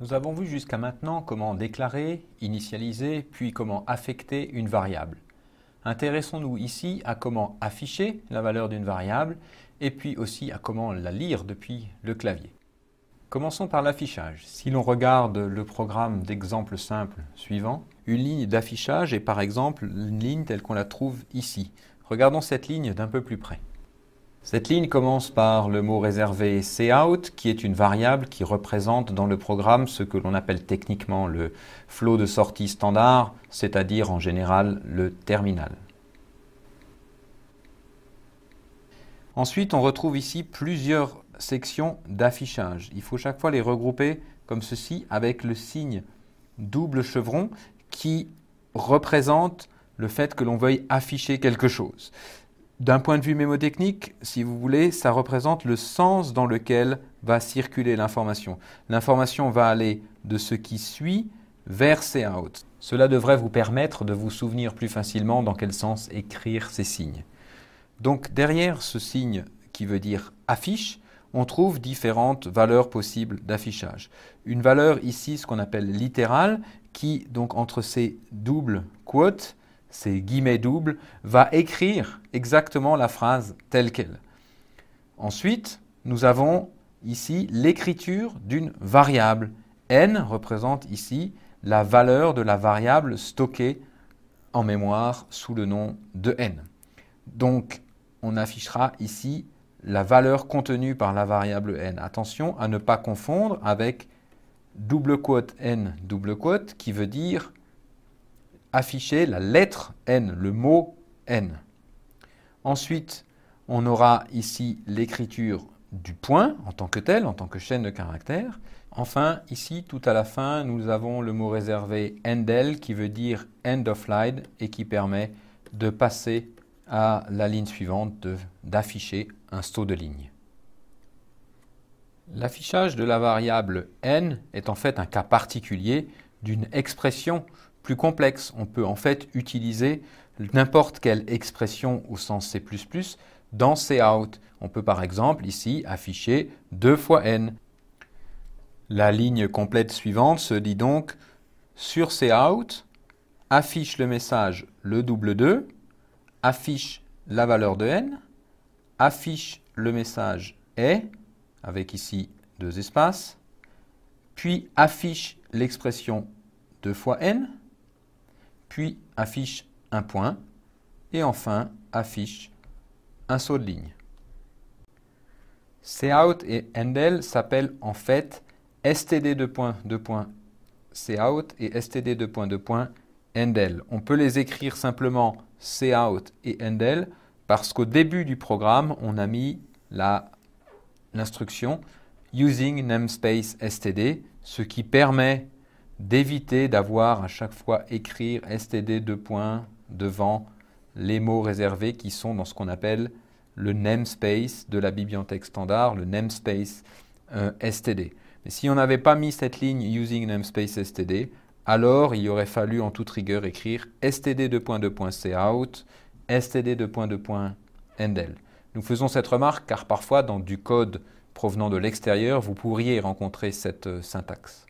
Nous avons vu jusqu'à maintenant comment déclarer, initialiser, puis comment affecter une variable. Intéressons-nous ici à comment afficher la valeur d'une variable et puis aussi à comment la lire depuis le clavier. Commençons par l'affichage. Si l'on regarde le programme d'exemple simple suivant, une ligne d'affichage est par exemple une ligne telle qu'on la trouve ici. Regardons cette ligne d'un peu plus près. Cette ligne commence par le mot réservé cout, qui est une variable qui représente dans le programme ce que l'on appelle techniquement le flot de sortie standard, c'est-à-dire en général le terminal. Ensuite, on retrouve ici plusieurs sections d'affichage. Il faut chaque fois les regrouper comme ceci avec le signe double chevron qui représente le fait que l'on veuille afficher quelque chose. D'un point de vue mémotechnique, si vous voulez, ça représente le sens dans lequel va circuler l'information. L'information va aller de ce qui suit vers ses out. Cela devrait vous permettre de vous souvenir plus facilement dans quel sens écrire ces signes. Donc derrière ce signe qui veut dire affiche, on trouve différentes valeurs possibles d'affichage. Une valeur ici, ce qu'on appelle littérale, qui donc entre ces doubles quotes ces guillemets doubles, va écrire exactement la phrase telle qu'elle. Ensuite, nous avons ici l'écriture d'une variable. n représente ici la valeur de la variable stockée en mémoire sous le nom de n. Donc, on affichera ici la valeur contenue par la variable n. Attention à ne pas confondre avec double quote n double quote qui veut dire afficher la lettre N, le mot N. Ensuite, on aura ici l'écriture du point en tant que tel, en tant que chaîne de caractères. Enfin, ici, tout à la fin, nous avons le mot réservé endel qui veut dire end of line et qui permet de passer à la ligne suivante, d'afficher un saut de ligne. L'affichage de la variable n est en fait un cas particulier d'une expression plus complexe. On peut en fait utiliser n'importe quelle expression au sens C++ dans out. On peut par exemple ici afficher 2 fois n. La ligne complète suivante se dit donc sur out affiche le message le double 2, affiche la valeur de n, affiche le message et avec ici deux espaces, puis affiche l'expression 2 fois n, puis affiche un point et enfin affiche un saut de ligne. Cout et endel s'appellent en fait std 22cout et std 2.2.endel. On peut les écrire simplement cout et endel parce qu'au début du programme, on a mis l'instruction using namespace std, ce qui permet d'éviter d'avoir à chaque fois écrire STD deux devant les mots réservés qui sont dans ce qu'on appelle le namespace de la bibliothèque standard, le namespace euh, STD. Mais si on n'avait pas mis cette ligne using namespace STD, alors il aurait fallu en toute rigueur écrire STD 2.2.cout, STD 2.2.endel. Nous faisons cette remarque car parfois dans du code provenant de l'extérieur, vous pourriez rencontrer cette euh, syntaxe.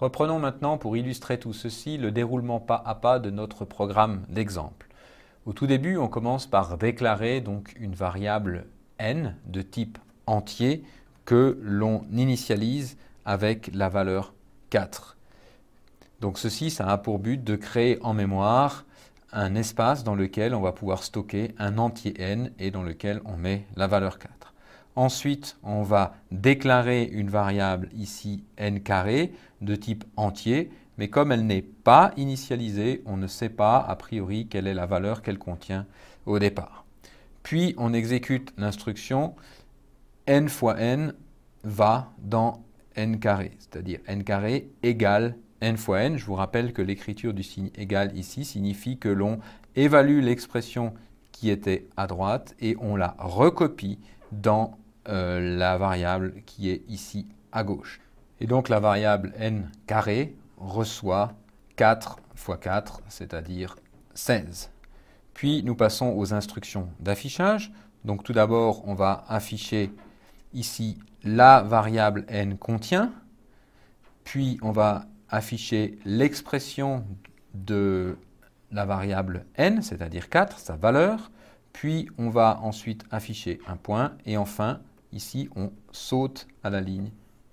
Reprenons maintenant pour illustrer tout ceci le déroulement pas à pas de notre programme d'exemple. Au tout début, on commence par déclarer donc une variable n de type entier que l'on initialise avec la valeur 4. Donc ceci, ça a pour but de créer en mémoire un espace dans lequel on va pouvoir stocker un entier n et dans lequel on met la valeur 4. Ensuite, on va déclarer une variable ici n carré de type entier, mais comme elle n'est pas initialisée, on ne sait pas a priori quelle est la valeur qu'elle contient au départ. Puis on exécute l'instruction n fois n va dans n carré, c'est-à-dire n carré égale n fois n. Je vous rappelle que l'écriture du signe égal ici signifie que l'on évalue l'expression qui était à droite et on la recopie dans euh, la variable qui est ici à gauche. Et donc la variable n carré reçoit 4 fois 4, c'est-à-dire 16. Puis nous passons aux instructions d'affichage. Donc tout d'abord, on va afficher ici la variable n contient, puis on va afficher l'expression de la variable n, c'est-à-dire 4, sa valeur, puis on va ensuite afficher un point, et enfin Ici, on saute à la ligne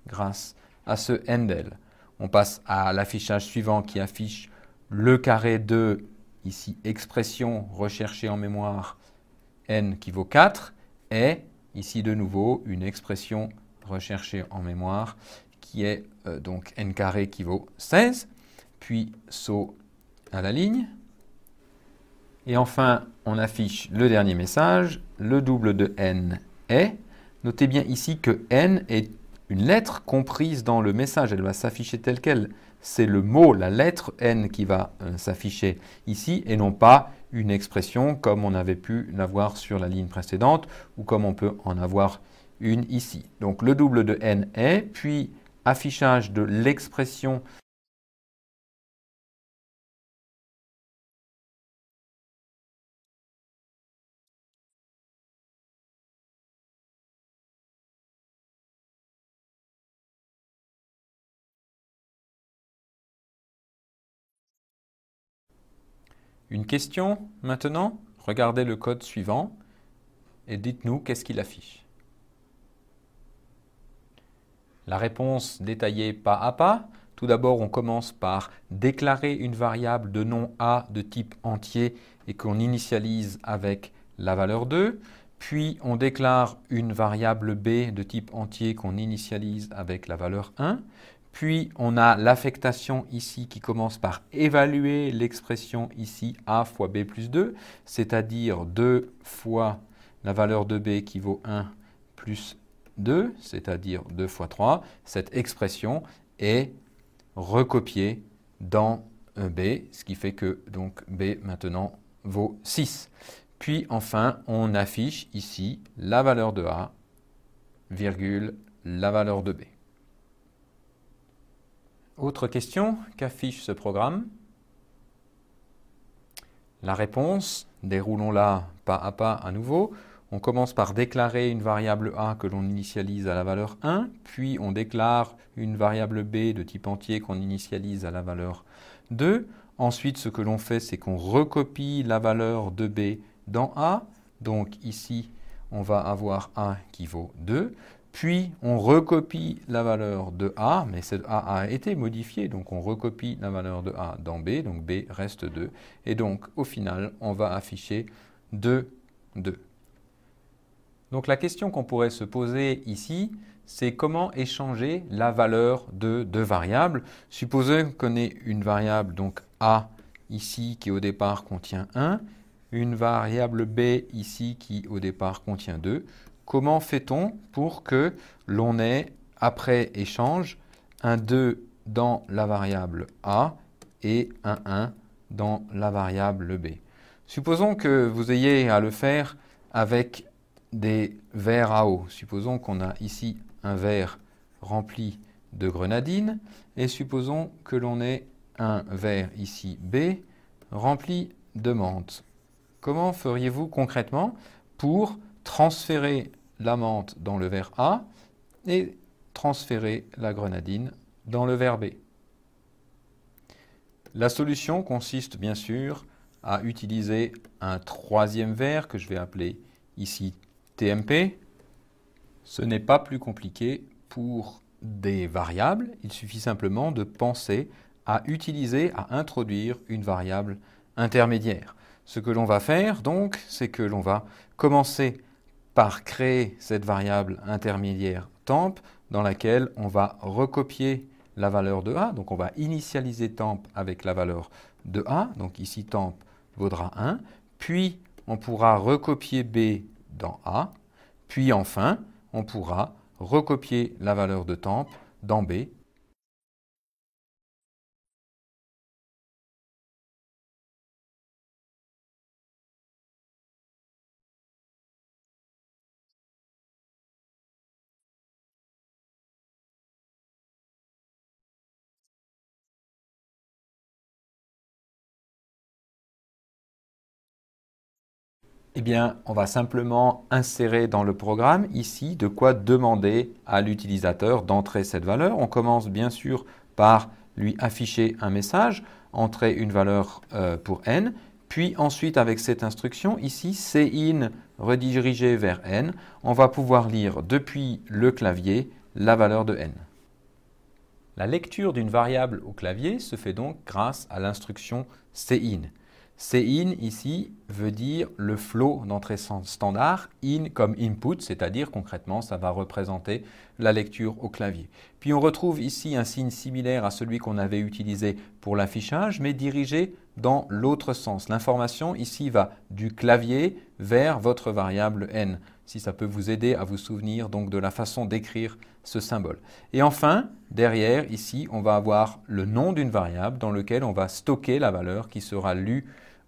grâce à ce handle. On passe à l'affichage suivant qui affiche le carré de, ici, expression recherchée en mémoire, n qui vaut 4, et ici de nouveau une expression recherchée en mémoire qui est euh, donc n carré qui vaut 16, puis saut à la ligne. Et enfin, on affiche le dernier message, le double de n est, Notez bien ici que N est une lettre comprise dans le message, elle va s'afficher telle qu'elle. C'est le mot, la lettre N qui va euh, s'afficher ici et non pas une expression comme on avait pu l'avoir sur la ligne précédente ou comme on peut en avoir une ici. Donc le double de N est, puis affichage de l'expression Une question maintenant Regardez le code suivant et dites-nous qu'est-ce qu'il affiche. La réponse détaillée pas à pas. Tout d'abord, on commence par déclarer une variable de nom A de type entier et qu'on initialise avec la valeur 2. Puis, on déclare une variable B de type entier qu'on initialise avec la valeur 1. Puis on a l'affectation ici qui commence par évaluer l'expression ici a fois b plus 2, c'est-à-dire 2 fois la valeur de b qui vaut 1 plus 2, c'est-à-dire 2 fois 3. Cette expression est recopiée dans b, ce qui fait que donc b maintenant vaut 6. Puis enfin, on affiche ici la valeur de a, virgule, la valeur de b. Autre question, qu'affiche ce programme La réponse, déroulons-la pas à pas à nouveau. On commence par déclarer une variable a que l'on initialise à la valeur 1, puis on déclare une variable b de type entier qu'on initialise à la valeur 2. Ensuite, ce que l'on fait, c'est qu'on recopie la valeur de b dans a. Donc ici, on va avoir a qui vaut 2. Puis on recopie la valeur de A, mais cette A a été modifiée, donc on recopie la valeur de A dans B, donc B reste 2. Et donc au final, on va afficher 2, 2. Donc la question qu'on pourrait se poser ici, c'est comment échanger la valeur de deux variables. Supposons qu'on ait une variable, donc A ici, qui au départ contient 1, une variable B ici qui au départ contient 2. Comment fait-on pour que l'on ait, après échange, un 2 dans la variable A et un 1 dans la variable B Supposons que vous ayez à le faire avec des verres à eau. Supposons qu'on a ici un verre rempli de grenadine et supposons que l'on ait un verre ici B rempli de menthe. Comment feriez-vous concrètement pour transférer la menthe dans le verre A et transférer la grenadine dans le verre B. La solution consiste bien sûr à utiliser un troisième verre que je vais appeler ici TMP. Ce n'est pas plus compliqué pour des variables, il suffit simplement de penser à utiliser, à introduire une variable intermédiaire. Ce que l'on va faire donc, c'est que l'on va commencer par créer cette variable intermédiaire temp dans laquelle on va recopier la valeur de A. Donc on va initialiser temp avec la valeur de A. Donc ici temp vaudra 1. Puis on pourra recopier B dans A. Puis enfin, on pourra recopier la valeur de temp dans B Eh bien, on va simplement insérer dans le programme ici de quoi demander à l'utilisateur d'entrer cette valeur. On commence bien sûr par lui afficher un message, entrer une valeur euh, pour n, puis ensuite avec cette instruction ici, cin redirigé vers n, on va pouvoir lire depuis le clavier la valeur de n. La lecture d'une variable au clavier se fait donc grâce à l'instruction cin in ici veut dire le flot d'entrée standard, in comme input, c'est-à-dire concrètement ça va représenter la lecture au clavier. Puis on retrouve ici un signe similaire à celui qu'on avait utilisé pour l'affichage, mais dirigé dans l'autre sens. L'information ici va du clavier vers votre variable n si ça peut vous aider à vous souvenir donc de la façon d'écrire ce symbole. Et enfin, derrière, ici, on va avoir le nom d'une variable dans lequel on va stocker la valeur qui sera lue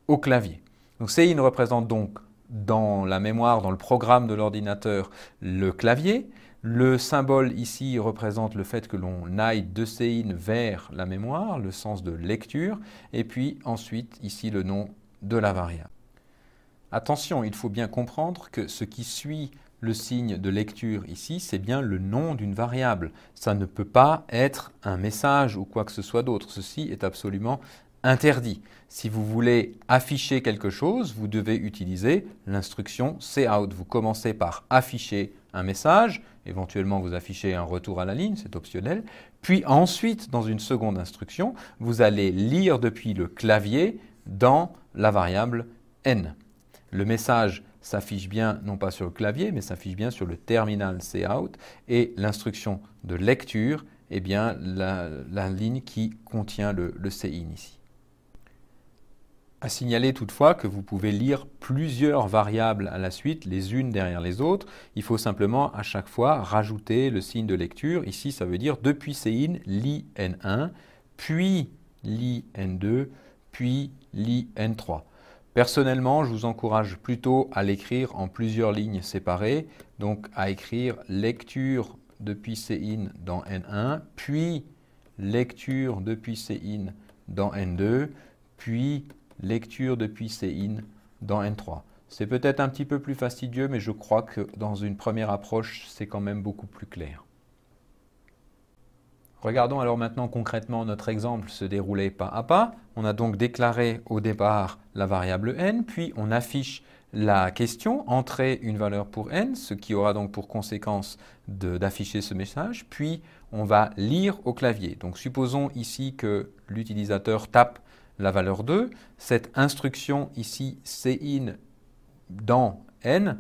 au clavier. Donc représente donc dans la mémoire, dans le programme de l'ordinateur, le clavier. Le symbole ici représente le fait que l'on aille de CI vers la mémoire, le sens de lecture, et puis ensuite ici le nom de la variable. Attention, il faut bien comprendre que ce qui suit le signe de lecture ici, c'est bien le nom d'une variable. Ça ne peut pas être un message ou quoi que ce soit d'autre. Ceci est absolument interdit. Si vous voulez afficher quelque chose, vous devez utiliser l'instruction out ». Vous commencez par afficher un message, éventuellement vous affichez un retour à la ligne, c'est optionnel. Puis ensuite, dans une seconde instruction, vous allez lire depuis le clavier dans la variable n. Le message s'affiche bien, non pas sur le clavier, mais s'affiche bien sur le terminal out et l'instruction de lecture, est eh bien, la, ligne qui contient le, le in ici. À signaler toutefois que vous pouvez lire plusieurs variables à la suite, les unes derrière les autres. Il faut simplement à chaque fois rajouter le signe de lecture. Ici, ça veut dire depuis Cin, l'IN1, puis l'IN2, puis l'IN3. Personnellement, je vous encourage plutôt à l'écrire en plusieurs lignes séparées, donc à écrire lecture depuis Cin dans N1, puis lecture depuis Cin dans N2, puis lecture depuis Cin dans N3. C'est peut-être un petit peu plus fastidieux, mais je crois que dans une première approche, c'est quand même beaucoup plus clair. Regardons alors maintenant concrètement notre exemple se dérouler pas à pas. On a donc déclaré au départ la variable n, puis on affiche la question, entrer une valeur pour n, ce qui aura donc pour conséquence d'afficher ce message, puis on va lire au clavier. Donc supposons ici que l'utilisateur tape la valeur 2, cette instruction ici cin dans n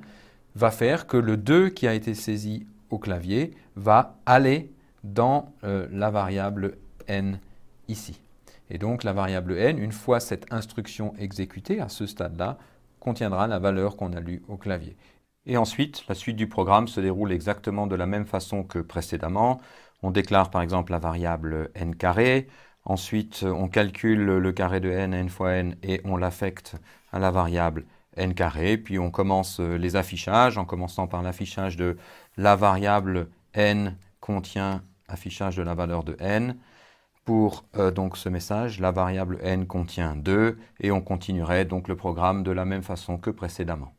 va faire que le 2 qui a été saisi au clavier va aller dans euh, la variable n ici. Et donc la variable n, une fois cette instruction exécutée à ce stade-là, contiendra la valeur qu'on a lue au clavier. Et ensuite, la suite du programme se déroule exactement de la même façon que précédemment. On déclare par exemple la variable n carré, ensuite on calcule le carré de n, n fois n, et on l'affecte à la variable n carré, puis on commence euh, les affichages en commençant par l'affichage de la variable n contient affichage de la valeur de n. Pour euh, donc ce message, la variable n contient 2 et on continuerait donc le programme de la même façon que précédemment.